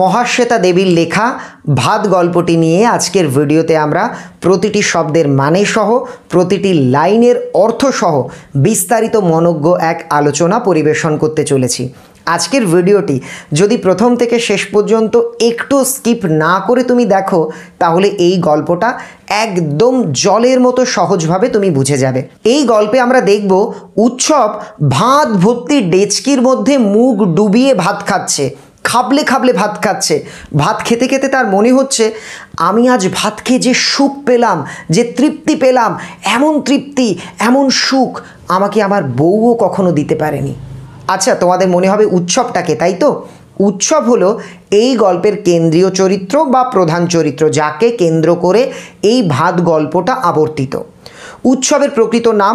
মহাশ্বেতা দেবীর লেখা ভাত গল্পটি নিয়ে আজকের ভিডিওতে আমরা প্রতিটি শব্দের মানে সহ প্রতিটি লাইনের অর্থ সহ বিস্তারিত মনজ্ঞ এক আলোচনা পরিবেশন করতে চলেছি আজকের ভিডিওটি যদি প্রথম থেকে শেষ পর্যন্ত একটু স্কিপ না করে তুমি দেখো তাহলে এই গল্পটা একদম জলের মতো সহজভাবে তুমি বুঝে যাবে এই গল্পে আমরা দেখব উৎসব ভাত ভর্তি ডেচকির মধ্যে মুখ ডুবিয়ে ভাত খাচ্ছে খাবলে খাবলে ভাত খাচ্ছে ভাত খেতে খেতে তার মনে হচ্ছে আমি আজ ভাত খেয়ে যে সুখ পেলাম যে তৃপ্তি পেলাম এমন তৃপ্তি এমন সুখ আমাকে আমার বউও কখনো দিতে পারেনি আচ্ছা তোমাদের মনে হবে উৎসবটাকে তাই তো উৎসব হলো এই গল্পের কেন্দ্রীয় চরিত্র বা প্রধান চরিত্র যাকে কেন্দ্র করে এই ভাত গল্পটা আবর্তিত উৎসবের প্রকৃত নাম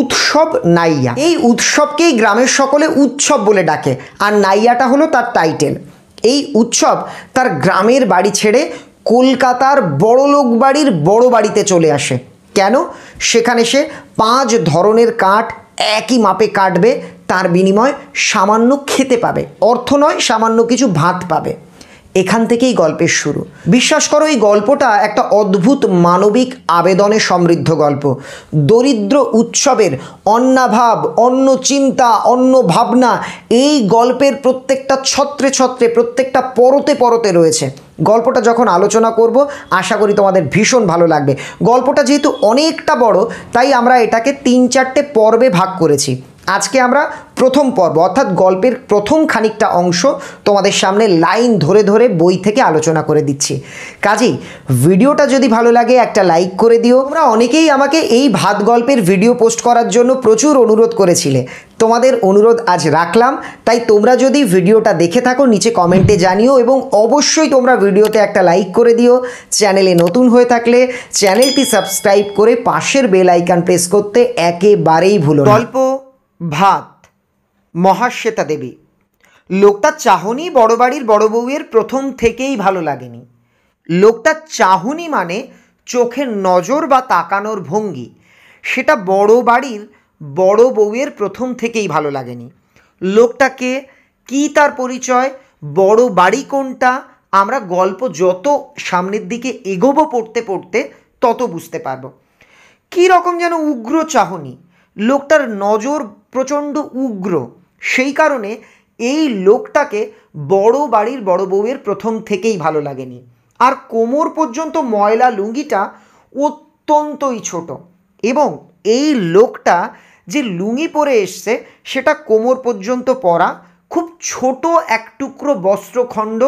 উৎসব নাইয়া এই উৎসবকেই গ্রামের সকলে উৎসব বলে ডাকে আর নাইয়াটা হলো তার টাইটেল এই উৎসব তার গ্রামের বাড়ি ছেড়ে কলকাতার বড় লোক বাড়ির বড় বাড়িতে চলে আসে কেন সেখানে সে পাঁচ ধরনের কাঠ একই মাপে কাটবে তার বিনিময় সামান্য খেতে পাবে অর্থ নয় সামান্য কিছু ভাত পাবে এখান থেকেই গল্পের শুরু বিশ্বাস করো এই গল্পটা একটা অদ্ভুত মানবিক আবেদনে সমৃদ্ধ গল্প দরিদ্র উৎসবের অন্নাভাব অন্য চিন্তা অন্য ভাবনা এই গল্পের প্রত্যেকটা ছত্রে ছত্রে প্রত্যেকটা পরতে পরতে রয়েছে গল্পটা যখন আলোচনা করব আশা করি তোমাদের ভীষণ ভালো লাগবে গল্পটা যেহেতু অনেকটা বড় তাই আমরা এটাকে তিন চারটে পর্বে ভাগ করেছি আজকে আমরা প্রথম পর্ব অর্থাৎ গল্পের প্রথম খানিকটা অংশ তোমাদের সামনে লাইন ধরে ধরে বই থেকে আলোচনা করে দিচ্ছি কাজেই ভিডিওটা যদি ভালো লাগে একটা লাইক করে দিও তোমরা অনেকেই আমাকে এই ভাত গল্পের ভিডিও পোস্ট করার জন্য প্রচুর অনুরোধ করেছিলে তোমাদের অনুরোধ আজ রাখলাম তাই তোমরা যদি ভিডিওটা দেখে থাকো নিচে কমেন্টে জানিও এবং অবশ্যই তোমরা ভিডিওতে একটা লাইক করে দিও চ্যানেলে নতুন হয়ে থাকলে চ্যানেলটি সাবস্ক্রাইব করে পাশের বেল আইকান প্রেস করতে একেবারেই ভুলো গল্প ভাত মহাশ্বেতা দেবী লোকটার চাহনি বড় বাড়ির বড় বউয়ের প্রথম থেকেই ভালো লাগেনি লোকটার চাহনি মানে চোখের নজর বা তাকানোর ভঙ্গি সেটা বড় বাড়ির বড় বউয়ের প্রথম থেকেই ভালো লাগেনি লোকটাকে কি তার পরিচয় বড় বাড়ি কোনটা আমরা গল্প যত সামনের দিকে এগোবো পড়তে পড়তে তত বুঝতে পারবো কী রকম যেন উগ্র চাহনি লোকটার নজর প্রচণ্ড উগ্র সেই কারণে এই লোকটাকে বড় বাড়ির বড় বউয়ের প্রথম থেকেই ভালো লাগেনি আর কোমর পর্যন্ত ময়লা লুঙ্গিটা অত্যন্তই ছোট এবং এই লোকটা যে লুঙ্গি পরে এসছে সেটা কোমর পর্যন্ত পরা খুব ছোট এক টুকরো বস্ত্রখণ্ড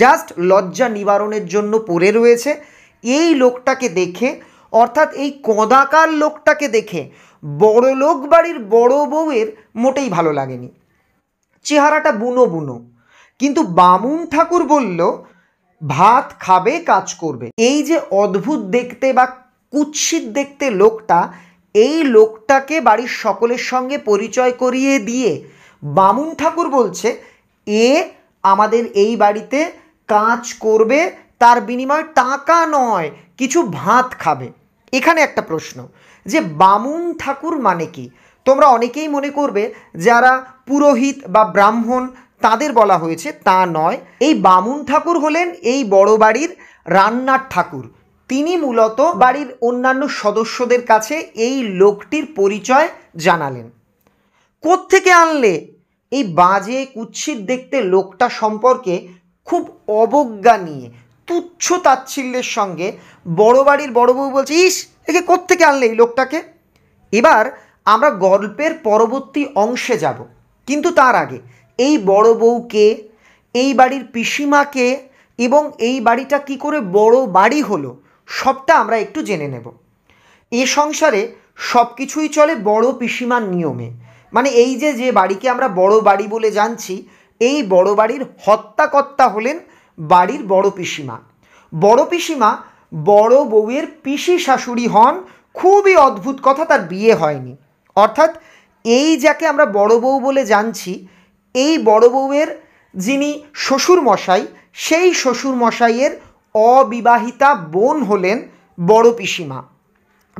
জাস্ট লজ্জা নিবারণের জন্য পরে রয়েছে এই লোকটাকে দেখে অর্থাৎ এই কদাকার লোকটাকে দেখে বড়লোক বাড়ির বড় বউয়ের মোটেই ভালো লাগেনি চেহারাটা বুনো বুনো কিন্তু বামুন ঠাকুর বলল ভাত খাবে কাজ করবে এই যে অদ্ভুত দেখতে বা কুৎসিত দেখতে লোকটা এই লোকটাকে বাড়ির সকলের সঙ্গে পরিচয় করিয়ে দিয়ে বামুন ঠাকুর বলছে এ আমাদের এই বাড়িতে কাজ করবে তার বিনিময়ে টাকা নয় কিছু ভাত খাবে এখানে একটা প্রশ্ন যে বামুন ঠাকুর মানে কি তোমরা অনেকেই মনে করবে যারা পুরোহিত বা ব্রাহ্মণ তাদের বলা হয়েছে তা নয় এই বামুন ঠাকুর হলেন এই বড় বাড়ির রান্নার ঠাকুর তিনি মূলত বাড়ির অন্যান্য সদস্যদের কাছে এই লোকটির পরিচয় জানালেন কোত্থেকে আনলে এই বাজে কুচ্ছিত দেখতে লোকটা সম্পর্কে খুব অবজ্ঞা নিয়ে তুচ্ছ তাচ্ছিল্যের সঙ্গে বড় বাড়ির বড় বউ বলছে ইস একে কোত্থেকে আনলে এই লোকটাকে এবার আমরা গল্পের পরবর্তী অংশে যাব কিন্তু তার আগে এই বড় বউকে এই বাড়ির পিসিমাকে এবং এই বাড়িটা কি করে বড় বাড়ি হলো সবটা আমরা একটু জেনে নেব এ সংসারে সব কিছুই চলে বড় পিসিমার নিয়মে মানে এই যে যে বাড়িকে আমরা বড় বাড়ি বলে জানছি এই বড় বাড়ির হত্যাকর্তা হলেন বাড়ির বড় পিসিমা বড় পিসিমা বড় বউয়ের পিসি শাশুড়ি হন খুবই অদ্ভুত কথা তার বিয়ে হয়নি অর্থাৎ এই যাকে আমরা বড় বউ বলে জানছি এই বড় বউয়ের যিনি শ্বশুর মশাই সেই শ্বশুর মশাইয়ের অবিবাহিতা বোন হলেন বড় পিসিমা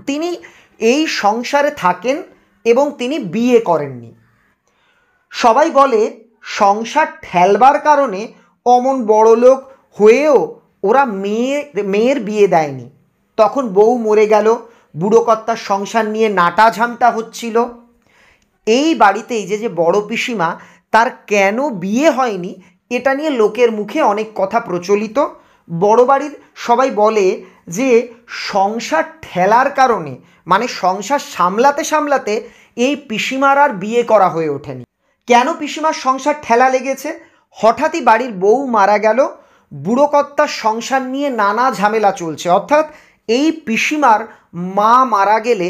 তিনি এই সংসারে থাকেন এবং তিনি বিয়ে করেননি সবাই বলে সংসার ঠেলবার কারণে অমন লোক হয়েও ওরা মেয়ে মেয়ের বিয়ে দেয়নি তখন বউ মরে গেল বুড়োকর্তার সংসার নিয়ে নাটা ঝামটা হচ্ছিল এই বাড়িতে এই যে যে বড় পিসিমা তার কেন বিয়ে হয়নি এটা নিয়ে লোকের মুখে অনেক কথা প্রচলিত বড় বাড়ির সবাই বলে যে সংসার ঠেলার কারণে মানে সংসার সামলাতে সামলাতে এই পিসিমার আর বিয়ে করা হয়ে ওঠেনি কেন পিসিমার সংসার ঠেলা লেগেছে হঠাৎই বাড়ির বউ মারা গেল বুড়োকর্তার সংসার নিয়ে নানা ঝামেলা চলছে অর্থাৎ এই পিসিমার মা মারা গেলে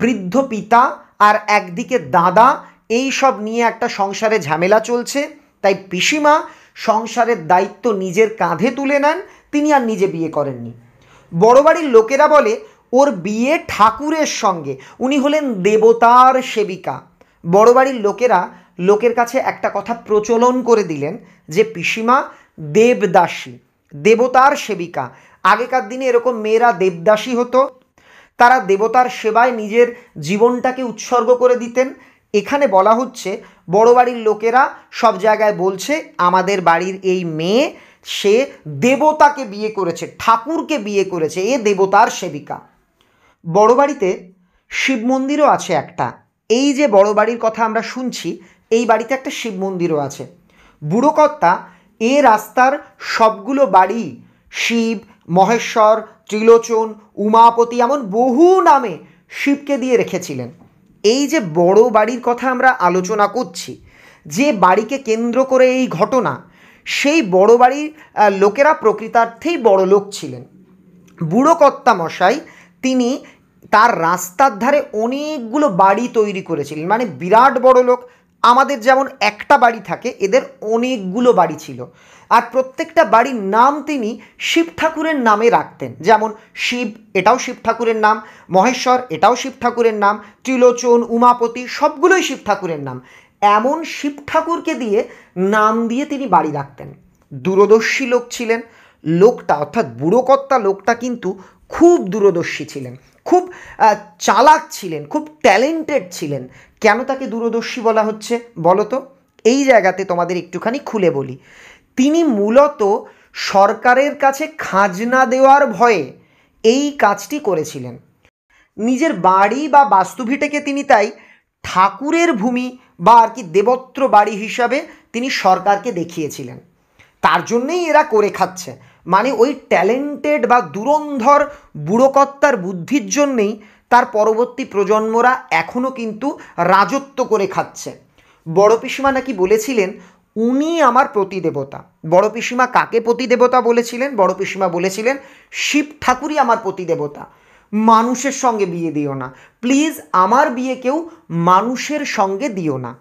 বৃদ্ধ পিতা আর একদিকে দাদা এই সব নিয়ে একটা সংসারে ঝামেলা চলছে তাই পিসিমা সংসারের দায়িত্ব নিজের কাঁধে তুলে নেন তিনি আর নিজে বিয়ে করেননি বড় বাড়ির লোকেরা বলে ওর বিয়ে ঠাকুরের সঙ্গে উনি হলেন দেবতার সেবিকা বড় বাড়ির লোকেরা লোকের কাছে একটা কথা প্রচলন করে দিলেন যে পিসিমা দেবদাসী দেবতার সেবিকা আগেকার দিনে এরকম মেয়েরা দেবদাসী হতো তারা দেবতার সেবায় নিজের জীবনটাকে উৎসর্গ করে দিতেন এখানে বলা হচ্ছে বড় বাড়ির লোকেরা সব জায়গায় বলছে আমাদের বাড়ির এই মেয়ে সে দেবতাকে বিয়ে করেছে ঠাকুরকে বিয়ে করেছে এ দেবতার সেবিকা বড় বাড়িতে শিব মন্দিরও আছে একটা এই যে বড় বাড়ির কথা আমরা শুনছি এই বাড়িতে একটা শিব মন্দিরও আছে বুড়োকর্তা এ রাস্তার সবগুলো বাড়ি শিব মহেশ্বর ত্রিলোচন উমাপতি এমন বহু নামে শিবকে দিয়ে রেখেছিলেন এই যে বড় বাড়ির কথা আমরা আলোচনা করছি যে বাড়িকে কেন্দ্র করে এই ঘটনা সেই বড় বাড়ির লোকেরা প্রকৃতার্থেই বড় লোক ছিলেন বুড়োকর্তা মশাই তিনি তার রাস্তার ধারে অনেকগুলো বাড়ি তৈরি করেছিলেন মানে বিরাট বড় লোক আমাদের যেমন একটা বাড়ি থাকে এদের অনেকগুলো বাড়ি ছিল আর প্রত্যেকটা বাড়ির নাম তিনি শিব ঠাকুরের নামে রাখতেন যেমন শিব এটাও শিব ঠাকুরের নাম মহেশ্বর এটাও শিব ঠাকুরের নাম ত্রিলোচন উমাপতি সবগুলোই শিব ঠাকুরের নাম এমন শিব ঠাকুরকে দিয়ে নাম দিয়ে তিনি বাড়ি রাখতেন দূরদর্শী লোক ছিলেন লোকটা অর্থাৎ বুড়োকর্তা লোকটা কিন্তু খুব দূরদর্শী ছিলেন খুব চালাক ছিলেন খুব ট্যালেন্টেড ছিলেন কেন তাকে দূরদর্শী বলা হচ্ছে বলো তো এই জায়গাতে তোমাদের একটুখানি খুলে বলি তিনি মূলত সরকারের কাছে খাজনা দেওয়ার ভয়ে এই কাজটি করেছিলেন নিজের বাড়ি বা বাস্তুভিটেকে তিনি তাই ঠাকুরের ভূমি বা আর কি দেবত্র বাড়ি হিসাবে তিনি সরকারকে দেখিয়েছিলেন তার জন্যেই এরা করে খাচ্ছে মানে ওই ট্যালেন্টেড বা দুরন্ধর বুড়োকর্তার বুদ্ধির জন্যেই তার পরবর্তী প্রজন্মরা এখনও কিন্তু রাজত্ব করে খাচ্ছে বড় পিসিমা নাকি বলেছিলেন উনি আমার প্রতিদেবতা বড় পিসিমা কাকে প্রতিদেবতা বলেছিলেন বড় পিসিমা বলেছিলেন শিব ঠাকুরই আমার প্রতিদেবতা মানুষের সঙ্গে বিয়ে দিও না প্লিজ আমার বিয়ে কেউ মানুষের সঙ্গে দিও না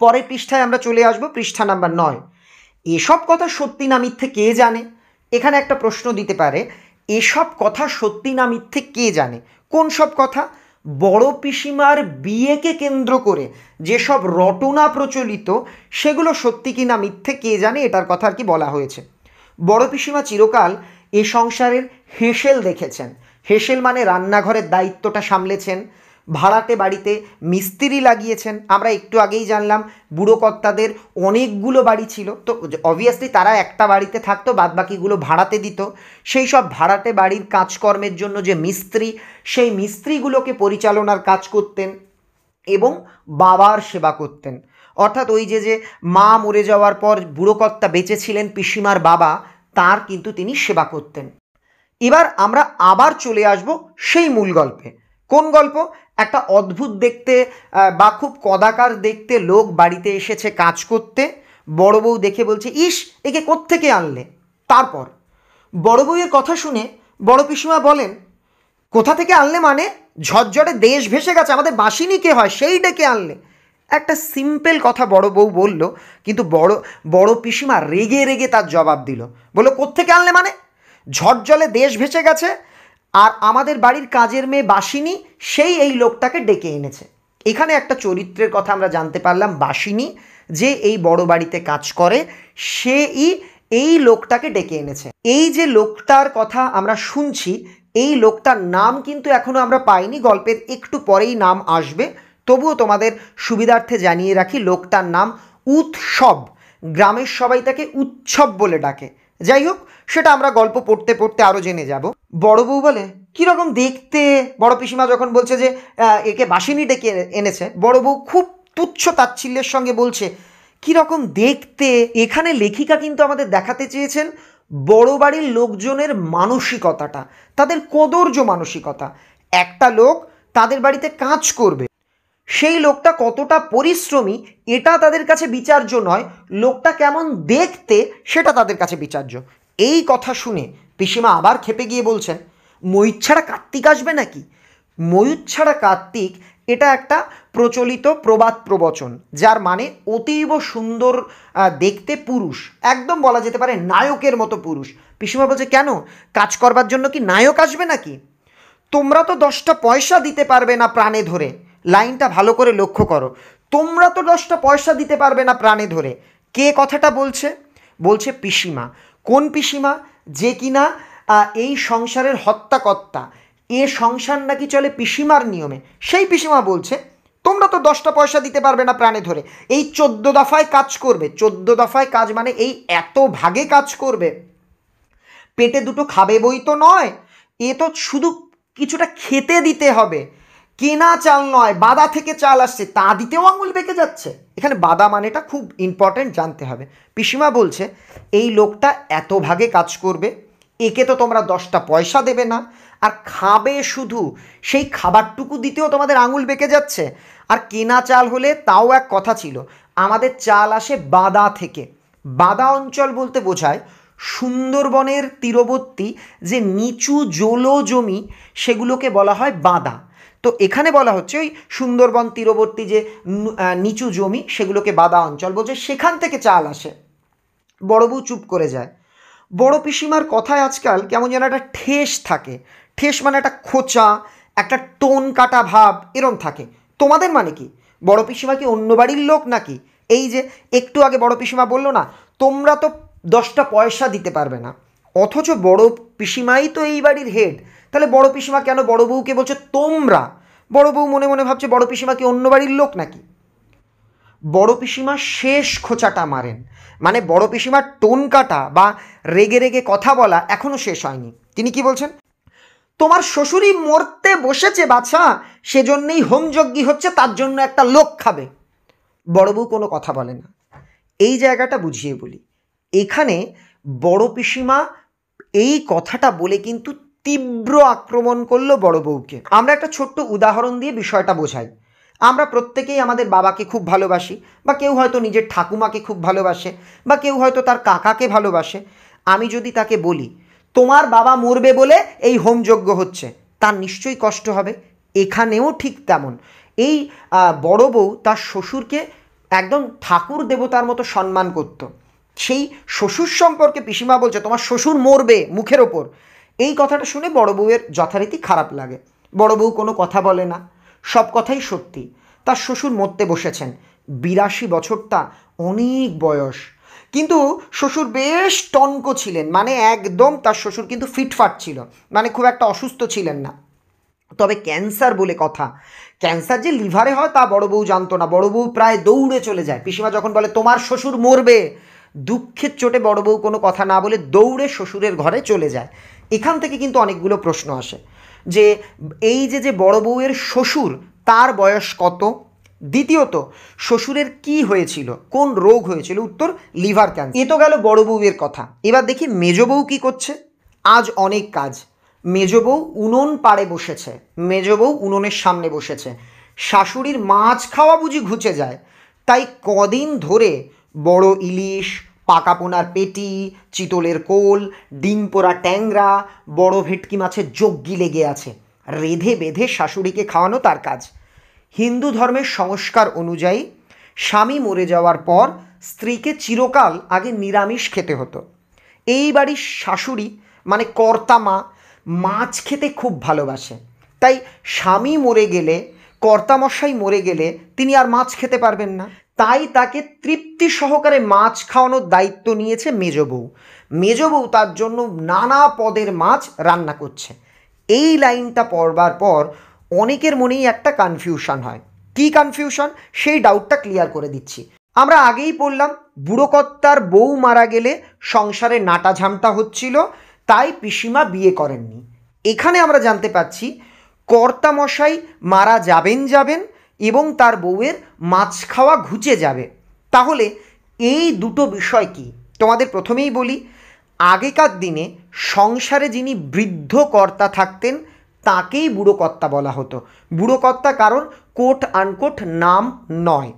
পরের পৃষ্ঠায় আমরা চলে আসব পৃষ্ঠা নাম্বার নয় এসব কথা সত্যি না মিথ্যে কে জানে এখানে একটা প্রশ্ন দিতে পারে এসব কথা সত্যি না মিথ্যে কে জানে কোন সব কথা বড় পিসিমার বিয়েকে কেন্দ্র করে যেসব রটনা প্রচলিত সেগুলো সত্যি কি না মিথ্যে কে জানে এটার কথা আর কি বলা হয়েছে বড় পিসিমা চিরকাল এ সংসারের হেসেল দেখেছেন হেসেল মানে রান্নাঘরের দায়িত্বটা সামলেছেন ভাড়াটে বাড়িতে মিস্ত্রি লাগিয়েছেন আমরা একটু আগেই জানলাম বুড়োকর্তাদের অনেকগুলো বাড়ি ছিল তো অবভিয়াসলি তারা একটা বাড়িতে থাকতো বাদবাকিগুলো ভাড়াতে দিত সেই সব ভাড়াটে বাড়ির কাজকর্মের জন্য যে মিস্ত্রি সেই মিস্ত্রিগুলোকে পরিচালনার কাজ করতেন এবং বাবার সেবা করতেন অর্থাৎ ওই যে যে মা মরে যাওয়ার পর বুড়োকর্তা বেঁচে ছিলেন পিসিমার বাবা তার কিন্তু তিনি সেবা করতেন এবার আমরা আবার চলে আসব সেই মূল গল্পে কোন গল্প একটা অদ্ভুত দেখতে বা খুব কদাকার দেখতে লোক বাড়িতে এসেছে কাজ করতে বড় বউ দেখে বলছে ইস একে কোত্থেকে আনলে তারপর বড় বউয়ের কথা শুনে বড় পিসিমা বলেন কোথা থেকে আনলে মানে ঝরঝরে দেশ ভেসে গেছে আমাদের বাসিনী কে হয় সেই ডেকে আনলে একটা সিম্পল কথা বড় বউ বলল কিন্তু বড় বড় পিসিমা রেগে রেগে তার জবাব দিল বলল কোত্থেকে আনলে মানে ঝরঝলে দেশ ভেসে গেছে আর আমাদের বাড়ির কাজের মেয়ে বাসিনী সেই এই লোকটাকে ডেকে এনেছে এখানে একটা চরিত্রের কথা আমরা জানতে পারলাম বাসিনী যে এই বড় বাড়িতে কাজ করে সেই এই লোকটাকে ডেকে এনেছে এই যে লোকটার কথা আমরা শুনছি এই লোকটার নাম কিন্তু এখনও আমরা পাইনি গল্পের একটু পরেই নাম আসবে তবুও তোমাদের সুবিধার্থে জানিয়ে রাখি লোকটার নাম উৎসব গ্রামের সবাই তাকে উৎসব বলে ডাকে যাই হোক সেটা আমরা গল্প পড়তে পড়তে আরও জেনে যাব বড় বউ বলে কীরকম দেখতে বড় পিসিমা যখন বলছে যে একে বাসিনী ডেকে এনেছে বড় বউ খুব তুচ্ছ তাচ্ছিল্যের সঙ্গে বলছে কীরকম দেখতে এখানে লেখিকা কিন্তু আমাদের দেখাতে চেয়েছেন বড় বাড়ির লোকজনের মানসিকতাটা তাদের কদর্য মানসিকতা একটা লোক তাদের বাড়িতে কাজ করবে সেই লোকটা কতটা পরিশ্রমী এটা তাদের কাছে বিচার্য নয় লোকটা কেমন দেখতে সেটা তাদের কাছে বিচার্য এই কথা শুনে পিসিমা আবার খেপে গিয়ে বলছেন ময়ূর ছাড়া কার্তিক আসবে নাকি ময়ূর ছাড়া কার্তিক এটা একটা প্রচলিত প্রবাদ প্রবচন যার মানে অতীব সুন্দর দেখতে পুরুষ একদম বলা যেতে পারে নায়কের মতো পুরুষ পিসিমা বলছে কেন কাজ করবার জন্য কি নায়ক আসবে নাকি তোমরা তো দশটা পয়সা দিতে পারবে না প্রাণে ধরে লাইনটা ভালো করে লক্ষ্য করো তোমরা তো দশটা পয়সা দিতে পারবে না প্রাণে ধরে কে কথাটা বলছে বলছে পিসিমা কোন পিসিমা যে কিনা এই সংসারের হত্যাকর্তা এ সংসার নাকি চলে পিসিমার নিয়মে সেই পিসিমা বলছে তোমরা তো দশটা পয়সা দিতে পারবে না প্রাণে ধরে এই চোদ্দ দফায় কাজ করবে চোদ্দ দফায় কাজ মানে এই এত ভাগে কাজ করবে পেটে দুটো খাবে বই তো নয় এ তো শুধু কিছুটা খেতে দিতে হবে কেনা চাল নয় বাদা থেকে চাল আসছে তা দিতেও আঙুল বেঁকে যাচ্ছে এখানে বাদা মানেটা খুব ইম্পর্ট্যান্ট জানতে হবে পিসিমা বলছে এই লোকটা এত ভাগে কাজ করবে একে তো তোমরা দশটা পয়সা দেবে না আর খাবে শুধু সেই খাবারটুকু দিতেও তোমাদের আঙুল বেঁকে যাচ্ছে আর কেনা চাল হলে তাও এক কথা ছিল আমাদের চাল আসে বাদা থেকে বাদা অঞ্চল বলতে বোঝায় সুন্দরবনের তীরবর্তী যে নিচু জলো জমি সেগুলোকে বলা হয় বাদা তো এখানে বলা হচ্ছে ওই সুন্দরবন তীরবর্তী যে নিচু জমি সেগুলোকে বাদা অঞ্চল বলছে সেখান থেকে চাল আসে বড়বু বউ চুপ করে যায় বড় পিসিমার কথায় আজকাল কেমন যেন একটা ঠেস থাকে ঠেস মানে একটা খোঁচা একটা টোন কাটা ভাব এরম থাকে তোমাদের মানে কি বড় পিসিমা কি অন্য বাড়ির লোক নাকি এই যে একটু আগে বড় পিসিমা বললো না তোমরা তো দশটা পয়সা দিতে পারবে না অথচ বড় পিসিমাই তো এই বাড়ির হেড তাহলে বড় পিসিমা কেন বড় বউকে বলছে তোমরা বড় বউ মনে মনে ভাবছে বড় পিসিমা কি অন্য বাড়ির লোক নাকি বড় পিসিমা শেষ খোঁচাটা মারেন মানে বড় পিসিমার টোন কাটা বা রেগে রেগে কথা বলা এখনও শেষ হয়নি তিনি কি বলছেন তোমার শ্বশুরই মরতে বসেছে বাছা সেজন্যই হোমযজ্ঞী হচ্ছে তার জন্য একটা লোক খাবে বড় বউ কোনো কথা বলে না এই জায়গাটা বুঝিয়ে বলি এখানে বড় পিসিমা এই কথাটা বলে কিন্তু তীব্র আক্রমণ করলো বড় বউকে আমরা একটা ছোট্ট উদাহরণ দিয়ে বিষয়টা বোঝাই আমরা প্রত্যেকেই আমাদের বাবাকে খুব ভালোবাসি বা কেউ হয়তো নিজের ঠাকুমাকে খুব ভালোবাসে বা কেউ হয়তো তার কাকাকে ভালোবাসে আমি যদি তাকে বলি তোমার বাবা মরবে বলে এই হোমযজ্ঞ হচ্ছে তার নিশ্চয়ই কষ্ট হবে এখানেও ঠিক তেমন এই বড় বউ তার শ্বশুরকে একদম ঠাকুর দেবতার মতো সম্মান করত সেই শ্বশুর সম্পর্কে পিসিমা বলছে তোমার শ্বশুর মরবে মুখের ওপর এই কথাটা শুনে বড় বউয়ের যথারীতি খারাপ লাগে বড় বউ কোনো কথা বলে না সব কথাই সত্যি তার শ্বশুর মরতে বসেছেন বিরাশি বছরটা অনেক বয়স কিন্তু শ্বশুর বেশ টনক ছিলেন মানে একদম তার শ্বশুর কিন্তু ফিটফাট ছিল মানে খুব একটা অসুস্থ ছিলেন না তবে ক্যান্সার বলে কথা ক্যান্সার যে লিভারে হয় তা বড় বউ জানতো না বড় বউ প্রায় দৌড়ে চলে যায় পিসিমা যখন বলে তোমার শ্বশুর মরবে দুঃখের চোটে বড় বউ কোনো কথা না বলে দৌড়ে শ্বশুরের ঘরে চলে যায় এখান থেকে কিন্তু অনেকগুলো প্রশ্ন আসে যে এই যে যে বড় বউয়ের শ্বশুর তার বয়স কত দ্বিতীয়ত শ্বশুরের কি হয়েছিল কোন রোগ হয়েছিল উত্তর লিভার ক্যান্সার এ তো গেল বড় বউয়ের কথা এবার দেখি মেজ বউ কী করছে আজ অনেক কাজ মেজ বউ উনন পাড়ে বসেছে মেজ বউ উননের সামনে বসেছে শাশুড়ির মাছ খাওয়া বুঝি ঘুচে যায় তাই কদিন ধরে বড় ইলিশ পাকাপোনার পেটি চিতলের কোল ডিম পোড়া ট্যাংরা বড় ভেটকি মাছের যজ্ঞি লেগে আছে রেধে বেঁধে শাশুড়িকে খাওয়ানো তার কাজ হিন্দু ধর্মের সংস্কার অনুযায়ী স্বামী মরে যাওয়ার পর স্ত্রীকে চিরকাল আগে নিরামিষ খেতে হতো এই বাড়ির শাশুড়ি মানে কর্তা মা মাছ খেতে খুব ভালোবাসে তাই স্বামী মরে গেলে কর্তামশাই মরে গেলে তিনি আর মাছ খেতে পারবেন না তাই তাকে তৃপ্তি সহকারে মাছ খাওয়ানোর দায়িত্ব নিয়েছে মেজ বউ মেজ তার জন্য নানা পদের মাছ রান্না করছে এই লাইনটা পড়বার পর অনেকের মনেই একটা কনফিউশন হয় কি কনফিউশন সেই ডাউটটা ক্লিয়ার করে দিচ্ছি আমরা আগেই পড়লাম বুড়োকর্তার বউ মারা গেলে সংসারে নাটা ঝামটা হচ্ছিল তাই পিসিমা বিয়ে করেননি এখানে আমরা জানতে পাচ্ছি কর্তামশাই মারা যাবেন যাবেন এবং তার বউয়ের মাছ খাওয়া ঘুচে যাবে তাহলে এই দুটো বিষয় কি তোমাদের প্রথমেই বলি আগেকার দিনে সংসারে যিনি বৃদ্ধ কর্তা থাকতেন তাকেই বুড়োকর্তা বলা হতো বুড়োকর্তা কারণ কোট আনকোট নাম নয়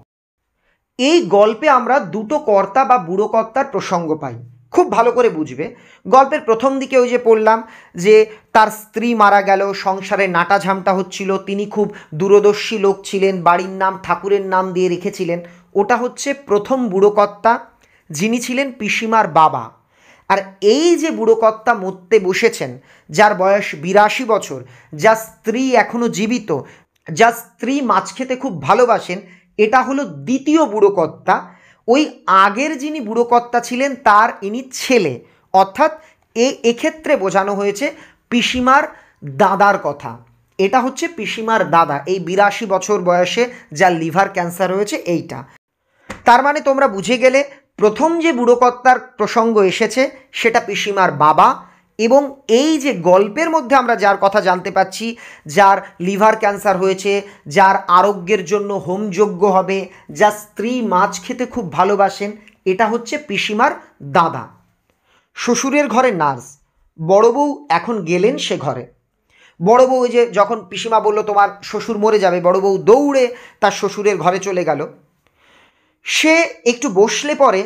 এই গল্পে আমরা দুটো কর্তা বা বুড়োকর্তার প্রসঙ্গ পাই খুব ভালো করে বুঝবে গল্পের প্রথম দিকে ওই যে পড়লাম যে তার স্ত্রী মারা গেল সংসারে নাটাঝামটা হচ্ছিল তিনি খুব দূরদর্শী লোক ছিলেন বাড়ির নাম ঠাকুরের নাম দিয়ে রেখেছিলেন ওটা হচ্ছে প্রথম বুড়োকর্তা যিনি ছিলেন পিসিমার বাবা আর এই যে বুড়োকর্তা মরতে বসেছেন যার বয়স বিরাশি বছর যার স্ত্রী এখনও জীবিত যার স্ত্রী মাছ খেতে খুব ভালোবাসেন এটা হলো দ্বিতীয় বুড়োকর্তা ওই আগের যিনি বুড়োকর্তা ছিলেন তার ইনি ছেলে অর্থাৎ এ এক্ষেত্রে বোঝানো হয়েছে পিসিমার দাদার কথা এটা হচ্ছে পিসিমার দাদা এই বিরাশি বছর বয়সে যার লিভার ক্যান্সার হয়েছে এইটা তার মানে তোমরা বুঝে গেলে প্রথম যে বুড়োকর্তার প্রসঙ্গ এসেছে সেটা পিসিমার বাবা এবং এই যে গল্পের মধ্যে আমরা যার কথা জানতে পাচ্ছি যার লিভার ক্যান্সার হয়েছে যার আরোগ্যের জন্য হোমযোগ্য হবে যা স্ত্রী মাছ খেতে খুব ভালোবাসেন এটা হচ্ছে পিসিমার দাদা শ্বশুরের ঘরে নার্স বড় বউ এখন গেলেন সে ঘরে বড় বউ যে যখন পিসিমা বলল তোমার শ্বশুর মরে যাবে বড় বউ দৌড়ে তার শ্বশুরের ঘরে চলে গেল সে একটু বসলে পরে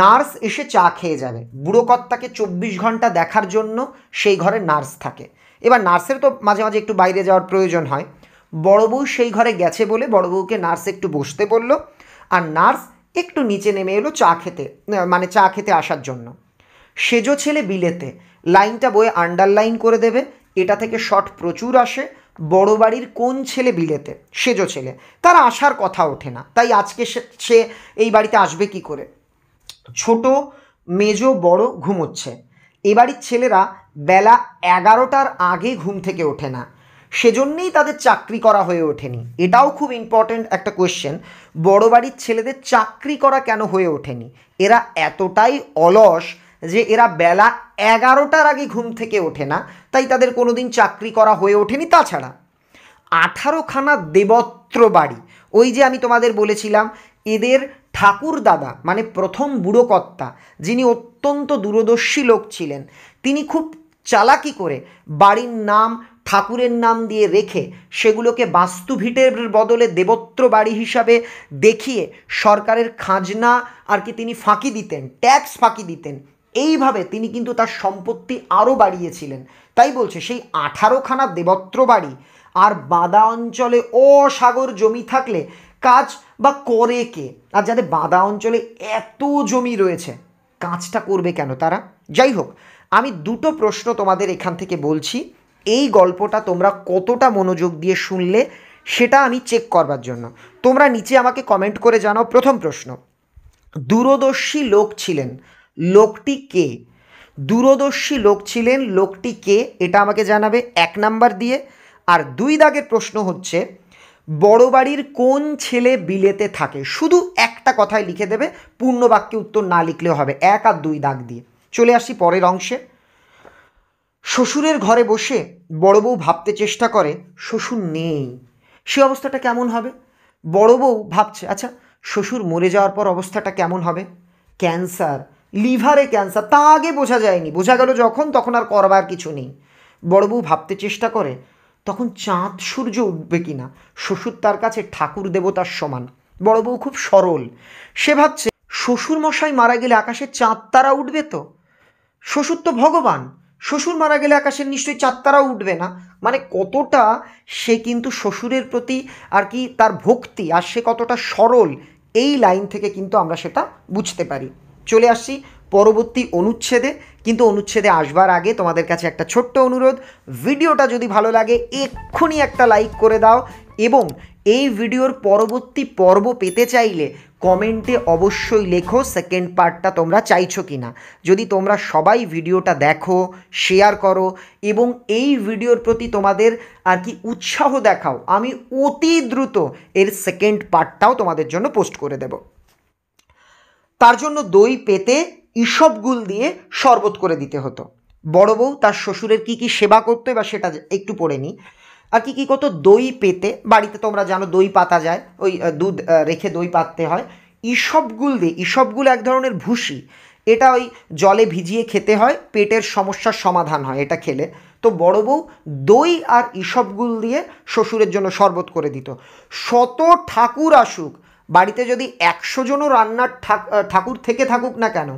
নার্স এসে চা খেয়ে যাবে বুড়ো কর্তাকে চব্বিশ ঘন্টা দেখার জন্য সেই ঘরে নার্স থাকে এবার নার্সের তো মাঝে মাঝে একটু বাইরে যাওয়ার প্রয়োজন হয় বড় সেই ঘরে গেছে বলে বড় বউকে নার্স একটু বসতে বলল আর নার্স একটু নিচে নেমে এলো চা খেতে মানে চা খেতে আসার জন্য সেজো ছেলে বিলেতে লাইনটা বয়ে আন্ডারলাইন করে দেবে এটা থেকে শট প্রচুর আসে বড় বাড়ির কোন ছেলে বিলেতে সেজো ছেলে তার আসার কথা ওঠে না তাই আজকে সে এই বাড়িতে আসবে কি করে ছোট মেজো বড় ঘুমোচ্ছে এ বাড়ির ছেলেরা বেলা এগারোটার আগে ঘুম থেকে ওঠে না সেজন্যেই তাদের চাকরি করা হয়ে ওঠেনি এটাও খুব ইম্পর্ট্যান্ট একটা কোয়েশ্চেন বড় বাড়ির ছেলেদের চাকরি করা কেন হয়ে ওঠেনি এরা এতটাই অলস যে এরা বেলা এগারোটার আগে ঘুম থেকে ওঠে না তাই তাদের কোনো দিন চাকরি করা হয়ে ওঠেনি তাছাড়া আঠারোখানা দেবত্র বাড়ি ওই যে আমি তোমাদের বলেছিলাম এদের ঠাকুর দাদা মানে প্রথম বুড়োকর্তা যিনি অত্যন্ত দূরদর্শী লোক ছিলেন তিনি খুব চালাকি করে বাড়ির নাম ঠাকুরের নাম দিয়ে রেখে সেগুলোকে বাস্তুভিটের বদলে দেবত্র বাড়ি হিসাবে দেখিয়ে সরকারের খাজনা আর কি তিনি ফাঁকি দিতেন ট্যাক্স ফাঁকি দিতেন এইভাবে তিনি কিন্তু তার সম্পত্তি আরও বাড়িয়েছিলেন তাই বলছে সেই আঠারোখানা দেবত্র বাড়ি আর বাদা অঞ্চলে অসাগর জমি থাকলে কাজ বা করে কে আর যাদের বাদা অঞ্চলে এত জমি রয়েছে কাজটা করবে কেন তারা যাই হোক আমি দুটো প্রশ্ন তোমাদের এখান থেকে বলছি এই গল্পটা তোমরা কতটা মনোযোগ দিয়ে শুনলে সেটা আমি চেক করবার জন্য তোমরা নিচে আমাকে কমেন্ট করে জানাও প্রথম প্রশ্ন দূরদর্শী লোক ছিলেন লোকটি কে দূরদর্শী লোক ছিলেন লোকটি কে এটা আমাকে জানাবে এক নাম্বার দিয়ে আর দুই দাগের প্রশ্ন হচ্ছে বড় বাড়ির কোন ছেলে বিলেতে থাকে শুধু একটা কথায় লিখে দেবে পূর্ণ বাক্যে উত্তর না লিখলেও হবে এক আর দুই দাগ দিয়ে চলে আসি পরের অংশে শ্বশুরের ঘরে বসে বড় বউ ভাবতে চেষ্টা করে শ্বশুর নেই সে অবস্থাটা কেমন হবে বড় বউ ভাবছে আচ্ছা শ্বশুর মরে যাওয়ার পর অবস্থাটা কেমন হবে ক্যান্সার লিভারে ক্যান্সার তা আগে বোঝা যায়নি বোঝা গেল যখন তখন আর করবার কিছু নেই বড়বু ভাবতে চেষ্টা করে তখন চাঁদ সূর্য উঠবে কিনা শ্বশুর তার কাছে ঠাকুর দেবতার সমান বড় বউ খুব সরল সে ভাবছে শ্বশুর মশাই মারা গেলে আকাশে চাঁদ তারা উঠবে তো শ্বশুর তো ভগবান শ্বশুর মারা গেলে আকাশের নিশ্চয়ই চাঁদ তারা উঠবে না মানে কতটা সে কিন্তু শ্বশুরের প্রতি আর কি তার ভক্তি আর সে কতটা সরল এই লাইন থেকে কিন্তু আমরা সেটা বুঝতে পারি চলে আসছি পরবর্তী অনুচ্ছেদে কিন্তু অনুচ্ছেদে আসবার আগে তোমাদের কাছে একটা ছোট্ট অনুরোধ ভিডিওটা যদি ভালো লাগে এক্ষুনি একটা লাইক করে দাও এবং এই ভিডিওর পরবর্তী পর্ব পেতে চাইলে কমেন্টে অবশ্যই লেখো সেকেন্ড পার্টটা তোমরা চাইছো কি না যদি তোমরা সবাই ভিডিওটা দেখো শেয়ার করো এবং এই ভিডিওর প্রতি তোমাদের আর কি উৎসাহ দেখাও আমি অতি দ্রুত এর সেকেন্ড পার্টটাও তোমাদের জন্য পোস্ট করে দেবো তার জন্য দই পেতে ইসবগুল দিয়ে শরবত করে দিতে হতো বড় বউ তার শ্বশুরের কি কি সেবা করতো এবার সেটা একটু পড়ে নিই আর কি কী করতো দই পেতে বাড়িতে তোমরা জানো দই পাতা যায় ওই দুধ রেখে দই পাততে হয় ইসবগুল দিয়ে ইসবগুল এক ধরনের ভুসি এটা ওই জলে ভিজিয়ে খেতে হয় পেটের সমস্যার সমাধান হয় এটা খেলে তো বড় বউ দই আর ইসবগুল দিয়ে শ্বশুরের জন্য শরবত করে দিত শত ঠাকুর আসুক বাড়িতে যদি একশো জনও রান্নার ঠাকুর থেকে থাকুক না কেন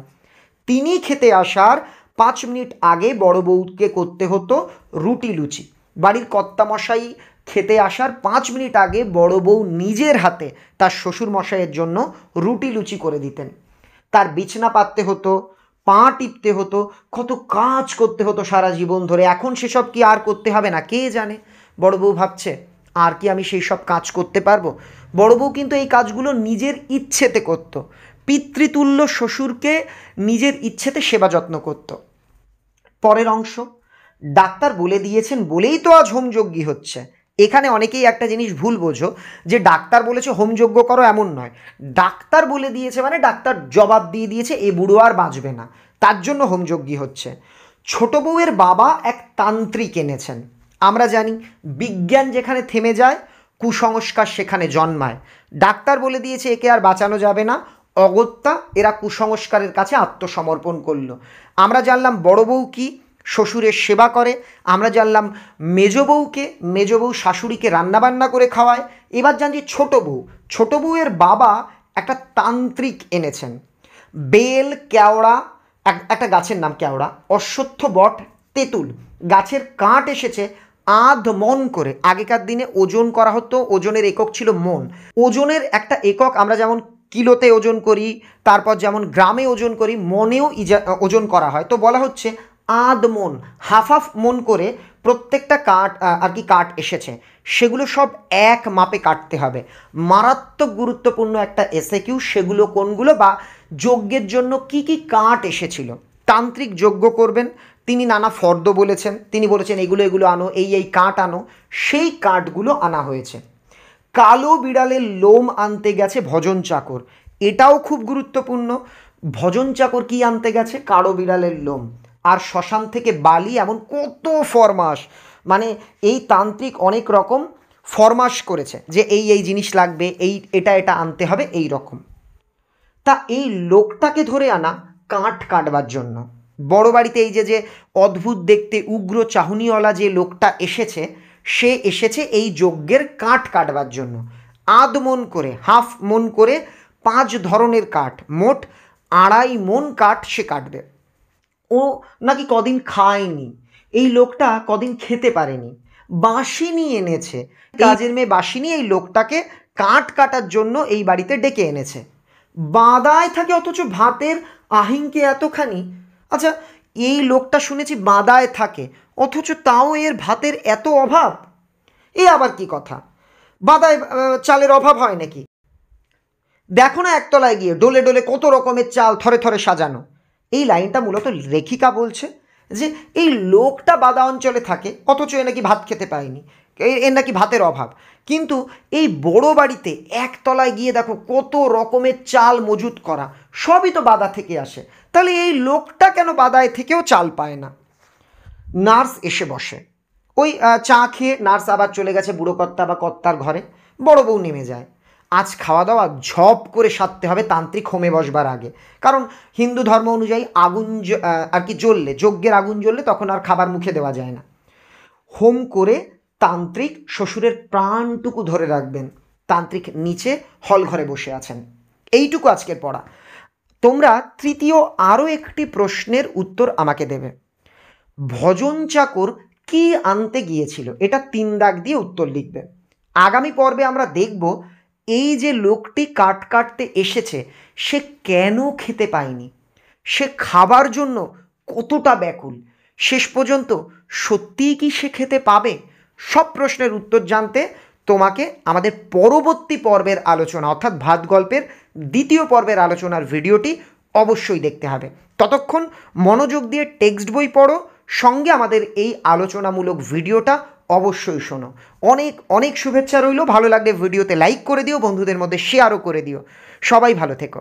তিনি খেতে আসার পাঁচ মিনিট আগে বড় বউকে করতে হতো রুটি লুচি বাড়ির কর্তামশাই খেতে আসার পাঁচ মিনিট আগে বড় বউ নিজের হাতে তার শ্বশুর মশাইয়ের জন্য রুটি লুচি করে দিতেন তার বিছনা পাততে হতো পা টিপতে হতো কত কাজ করতে হতো সারা জীবন ধরে এখন সেসব কি আর করতে হবে না কে জানে বড় বউ ভাবছে আর কি আমি সেই সব কাজ করতে পারবো বড় বউ কিন্তু এই কাজগুলো নিজের ইচ্ছেতে করত পিতৃতুল্য শ্বশুরকে নিজের ইচ্ছেতে সেবা যত্ন করত পরের অংশ ডাক্তার বলে দিয়েছেন বলেই তো আজ হোমযজ্ঞী হচ্ছে এখানে অনেকেই একটা জিনিস ভুল বোঝো যে ডাক্তার বলেছে হোমযোগ্য করো এমন নয় ডাক্তার বলে দিয়েছে মানে ডাক্তার জবাব দিয়ে দিয়েছে এ বুড়ো আর বাঁচবে না তার জন্য হোমযজ্ঞী হচ্ছে ছোট বউয়ের বাবা এক তান্ত্রিক এনেছেন আমরা জানি বিজ্ঞান যেখানে থেমে যায় কুসংস্কার সেখানে জন্মায় ডাক্তার বলে দিয়েছে একে আর বাঁচানো যাবে না অগত্যা এরা কুসংস্কারের কাছে আত্মসমর্পণ করলো আমরা জানলাম বড় বউ কি শ্বশুরের সেবা করে আমরা জানলাম মেজ বউকে মেজ বউ শাশুড়িকে রান্নাবান্না করে খাওয়ায় এবার জানছি ছোট বউ ছোট বউয়ের বাবা একটা তান্ত্রিক এনেছেন বেল কেওড়া একটা গাছের নাম কেওড়া অশ্বত্থ বট তেঁতুল গাছের কাঠ এসেছে আধ মন করে আগেকার দিনে ওজন করা হতো ওজনের একক ছিল মন ওজনের একটা একক আমরা যেমন কিলোতে ওজন করি তারপর যেমন গ্রামে ওজন করি মনেও ইজা ওজন করা হয় তো বলা হচ্ছে আধ মন হাফ হাফ মন করে প্রত্যেকটা কাঠ আর কি কাঠ এসেছে সেগুলো সব এক মাপে কাটতে হবে মারাত্মক গুরুত্বপূর্ণ একটা এসে কিউ সেগুলো কোনগুলো বা যজ্ঞের জন্য কি কি কাঠ এসেছিল তান্ত্রিক যজ্ঞ করবেন তিনি নানা ফর্দ বলেছেন তিনি বলেছেন এগুলো এগুলো আনো এই এই কাঠ আনো সেই কাঠগুলো আনা হয়েছে কালো বিড়ালের লোম আনতে গেছে ভজন চাকর এটাও খুব গুরুত্বপূর্ণ ভজন চাকর কি আনতে গেছে কালো বিড়ালের লোম আর শ্মশান থেকে বালি এমন কত ফরমাস মানে এই তান্ত্রিক অনেক রকম ফরমাস করেছে যে এই এই জিনিস লাগবে এই এটা এটা আনতে হবে এই রকম তা এই লোকটাকে ধরে আনা কাঠ কাটবার জন্য বড় বাড়িতে এই যে যে অদ্ভুত দেখতে উগ্র চাহনিওয়ালা যে লোকটা এসেছে সে এসেছে এই যজ্ঞের কাঠ কাটবার জন্য আধ মন করে হাফ মন করে পাঁচ ধরনের কাঠ মোট আড়াই মন কাঠ সে কাটবে ও নাকি কদিন খায়নি এই লোকটা কদিন খেতে পারেনি বাঁশিনি এনেছে কাজের মেয়ে বাঁশিনি এই লোকটাকে কাঠ কাটার জন্য এই বাড়িতে ডেকে এনেছে বাদায় থাকে অথচ ভাতের আহিংকে এতখানি আচ্ছা এই লোকটা শুনেছি বাদায় থাকে অথচ তাও এর ভাতের এত অভাব এ আবার কি কথা বাদায় চালের অভাব হয় নাকি দেখো না একতলায় গিয়ে ডোলে ডোলে কত রকমের চাল থরে থরে সাজানো এই লাইনটা মূলত রেখিকা বলছে যে এই লোকটা বাদা অঞ্চলে থাকে অথচ এ নাকি ভাত খেতে পায়নি এর নাকি ভাতের অভাব কিন্তু এই বড় বাড়িতে একতলায় গিয়ে দেখো কত রকমের চাল মজুত করা সবই তো বাদা থেকে আসে তাহলে এই লোকটা কেন বাদায় থেকেও চাল পায় না নার্স এসে বসে ওই চা খেয়ে নার্স আবার চলে গেছে বুড়ো কর্তা বা কর্তার ঘরে বড় বউ নেমে যায় আজ খাওয়া দাওয়া ঝপ করে সারতে হবে তান্ত্রিক হোমে বসবার আগে কারণ হিন্দু ধর্ম অনুযায়ী আগুন আর কি জ্বললে যজ্ঞের আগুন জ্বললে তখন আর খাবার মুখে দেওয়া যায় না হোম করে তান্ত্রিক শ্বশুরের প্রাণটুকু ধরে রাখবেন তান্ত্রিক নিচে হল ঘরে বসে আছেন এইটুকু আজকের পড়া তোমরা তৃতীয় আরও একটি প্রশ্নের উত্তর আমাকে দেবে ভজন চাকর কি আনতে গিয়েছিল এটা তিন দাগ দিয়ে উত্তর লিখবে আগামী পর্বে আমরা দেখব এই যে লোকটি কাট কাটতে এসেছে সে কেন খেতে পায়নি সে খাবার জন্য কতটা ব্যাকুল শেষ পর্যন্ত সত্যিই কি সে খেতে পাবে সব প্রশ্নের উত্তর জানতে তোমাকে আমাদের পরবর্তী পর্বের আলোচনা অর্থাৎ ভাত গল্পের দ্বিতীয় পর্বের আলোচনার ভিডিওটি অবশ্যই দেখতে হবে ততক্ষণ মনোযোগ দিয়ে টেক্সট বই পড়ো সঙ্গে আমাদের এই আলোচনামূলক ভিডিওটা অবশ্যই শোনো অনেক অনেক শুভেচ্ছা রইল ভালো লাগলে ভিডিওতে লাইক করে দিও বন্ধুদের মধ্যে শেয়ারও করে দিও সবাই ভালো থেকো